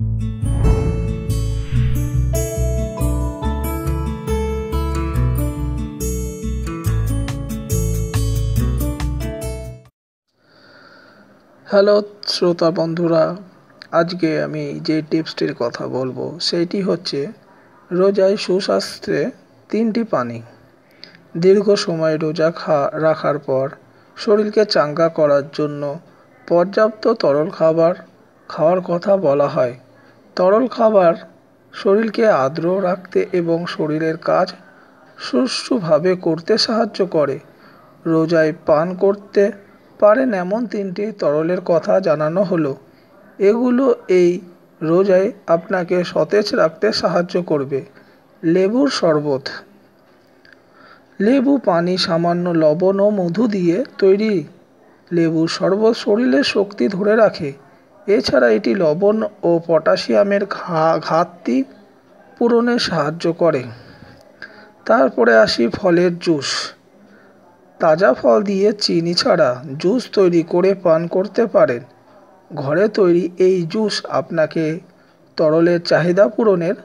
hello শ্রোতা বন্ধুরা আজকে আমি যে টিপসটির কথা বলবো সেইটি হচ্ছে রোজায় সুস্বাস্থ্যে তিনটি পানি দীর্ঘ সময় রোজা খা রাখার পর শরীরকে চাঙ্গা করার জন্য পর্যাপ্ত তরল খাবার খাওয়ার কথা বলা হয় তরল খাবার শরীরকে আর্দ্র রাখতে এবং শরীরের কাজ সুষ্ঠুভাবে করতে সাহায্য করে রোজায় পান করতে পারেন এমন তিনটি তরলের কথা জানানো হলো এগুলো এই রোজায় আপনাকে সতেজ রাখতে সাহায্য করবে লেবুর শরবত লেবু পানি সামান্য লবণ ও মধু দিয়ে তৈরি লেবুর শরবত শরীরের শক্তি ধরে রাখে এছাড়া এটি লবণ ও পটাশিয়ামের ঘাটতি পূরণে সাহায্য করে তারপরে আসি ফলের জুস তাজা ফল দিয়ে চিনি ছাড়া জুস তৈরি করে পান করতে পারেন ঘরে তৈরি এই জুস আপনাকে তরলের চাহিদা পূরণের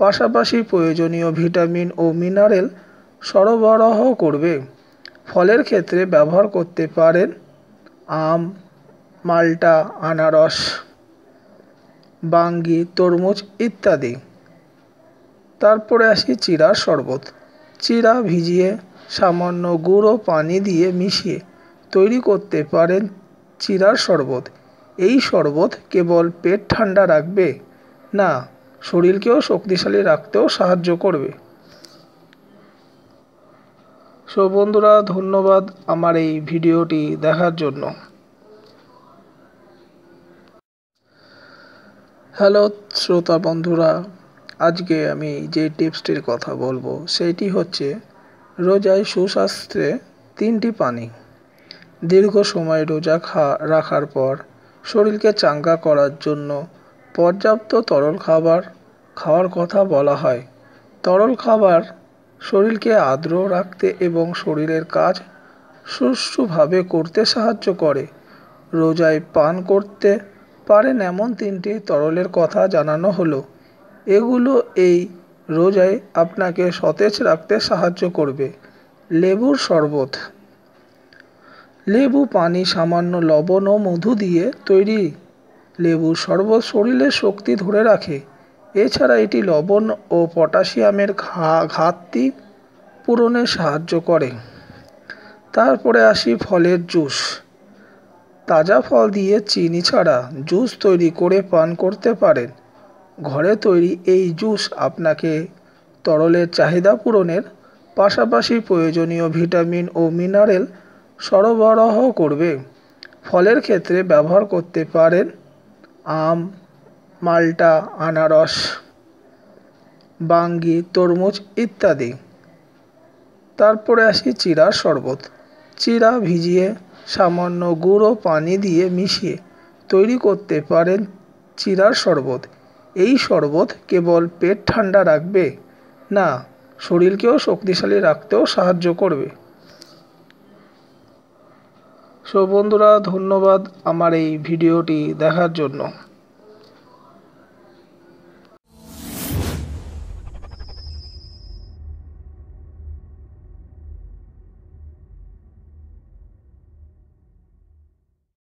পাশাপাশি প্রয়োজনীয় ভিটামিন ও মিনারেল সরবরাহ করবে ফলের ক্ষেত্রে ব্যবহার করতে পারেন আম মাল্টা আনারস বাঙ্গি তরমুজ ইত্যাদি তারপরে আসি চিরার শরবত চিরা ভিজিয়ে সামান্য গুঁড়ো পানি দিয়ে মিশিয়ে তৈরি করতে পারেন চিরার শরবত এই শরবত কেবল পেট ঠান্ডা রাখবে না শরীরকেও শক্তিশালী রাখতেও সাহায্য করবে সো বন্ধুরা ধন্যবাদ আমার এই ভিডিওটি দেখার জন্য হ্যালো শ্রোতা বন্ধুরা আজকে আমি যে টিপসটির কথা বলবো সেটি হচ্ছে রোজায় সুস্বাস্থ্যে তিনটি পানি দীর্ঘ সময় রোজা খা রাখার পর শরীরকে চাঙ্গা করার জন্য পর্যাপ্ত তরল খাবার খাওয়ার কথা বলা হয় তরল খাবার শরীরকে আর্দ্র রাখতে এবং শরীরের কাজ সুষ্ঠুভাবে করতে সাহায্য করে রোজায় পান করতে পারেন এমন তিনটি তরলের কথা জানানো হলো এগুলো এই রোজায় আপনাকে সতেজ রাখতে সাহায্য করবে লেবুর শরবত লেবু পানি সামান্য লবণ ও মধু দিয়ে তৈরি লেবুর শরবত শরীরের শক্তি ধরে রাখে এছাড়া এটি লবণ ও পটাশিয়ামের ঘাটতি পূরণে সাহায্য করে তারপরে আসি ফলের জুস তাজা ফল দিয়ে চিনি ছাড়া জুস তৈরি করে পান করতে পারেন ঘরে তৈরি এই জুস আপনাকে তরলের চাহিদা পূরণের পাশাপাশি প্রয়োজনীয় ভিটামিন ও মিনারেল সরবরাহ করবে ফলের ক্ষেত্রে ব্যবহার করতে পারেন আম মাল্টা আনারস বাঙ্গি তরমুজ ইত্যাদি তারপরে আসি চিরার শরবত চিরা ভিজিয়ে সামান্য গুঁড়ো পানি দিয়ে মিশিয়ে তৈরি করতে পারেন চিরার শরবত এই শরবত কেবল পেট ঠান্ডা রাখবে না শরীরকেও শক্তিশালী রাখতেও সাহায্য করবে সো বন্ধুরা ধন্যবাদ আমার এই ভিডিওটি দেখার জন্য